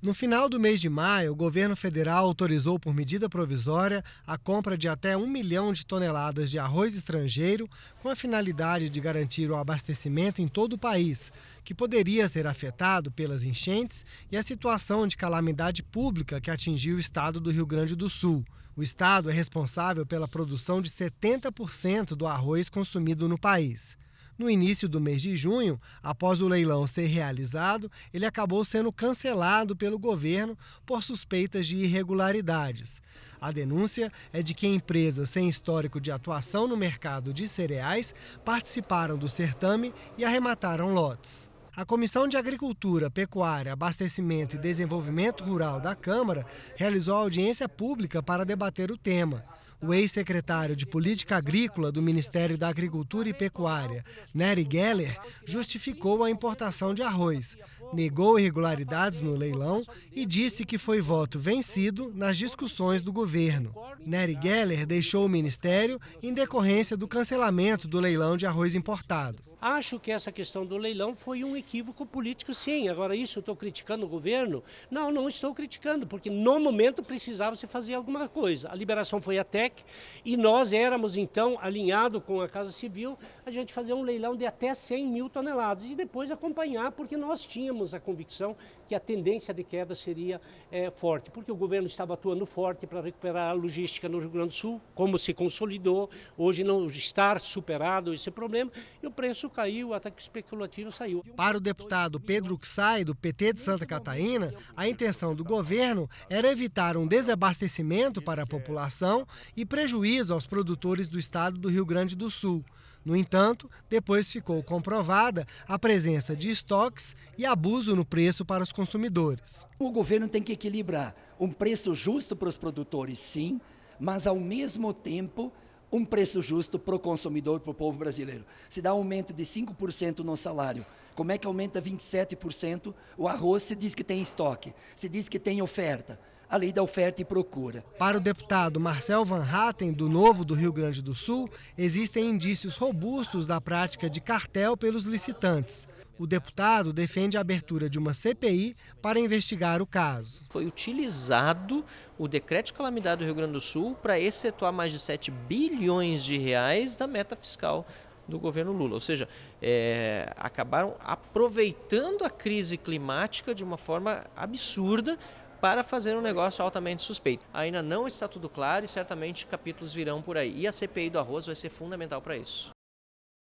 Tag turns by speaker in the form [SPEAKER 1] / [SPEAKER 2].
[SPEAKER 1] No final do mês de maio, o governo federal autorizou por medida provisória a compra de até um milhão de toneladas de arroz estrangeiro, com a finalidade de garantir o abastecimento em todo o país, que poderia ser afetado pelas enchentes e a situação de calamidade pública que atingiu o estado do Rio Grande do Sul. O estado é responsável pela produção de 70% do arroz consumido no país. No início do mês de junho, após o leilão ser realizado, ele acabou sendo cancelado pelo governo por suspeitas de irregularidades. A denúncia é de que empresas sem histórico de atuação no mercado de cereais participaram do certame e arremataram lotes. A Comissão de Agricultura, Pecuária, Abastecimento e Desenvolvimento Rural da Câmara realizou audiência pública para debater o tema o ex-secretário de Política Agrícola do Ministério da Agricultura e Pecuária, Nery Geller, justificou a importação de arroz, negou irregularidades no leilão e disse que foi voto vencido nas discussões do governo. Nery Geller deixou o ministério em decorrência do cancelamento do leilão de arroz importado.
[SPEAKER 2] Acho que essa questão do leilão foi um equívoco político, sim. Agora, isso eu estou criticando o governo? Não, não estou criticando, porque no momento precisava se fazer alguma coisa. A liberação foi a TEC e nós éramos, então, alinhado com a Casa Civil, a gente fazer um leilão de até 100 mil toneladas e depois acompanhar, porque nós tínhamos a convicção que a tendência de queda seria é, forte, porque o governo estava atuando forte para recuperar a logística no Rio Grande do Sul, como se consolidou, hoje não estar superado esse problema, e o preço preço caiu, até que especulativo saiu. Para o deputado Pedro Xai, do PT de Santa
[SPEAKER 1] Catarina, a intenção do governo era evitar um desabastecimento para a população e prejuízo aos produtores do estado do Rio Grande do Sul. No entanto, depois ficou comprovada a presença de estoques e abuso no preço para os consumidores. O governo tem que equilibrar um preço justo para os produtores, sim, mas
[SPEAKER 3] ao mesmo tempo um preço justo para o consumidor, para o povo brasileiro. Se dá um aumento de 5% no salário, como é que aumenta 27%? O arroz se diz que tem estoque, se diz que tem oferta. A lei da oferta e procura.
[SPEAKER 1] Para o deputado Marcel Van Hatten, do Novo do Rio Grande do Sul, existem indícios robustos da prática de cartel pelos licitantes. O deputado defende a abertura de uma CPI para
[SPEAKER 4] investigar o caso. Foi utilizado o decreto de calamidade do Rio Grande do Sul para excetuar mais de 7 bilhões de reais da meta fiscal do governo Lula. Ou seja, é, acabaram aproveitando a crise climática de uma forma absurda para fazer um negócio altamente suspeito. Ainda não está tudo claro e certamente capítulos virão por aí. E a CPI do arroz vai ser fundamental para isso.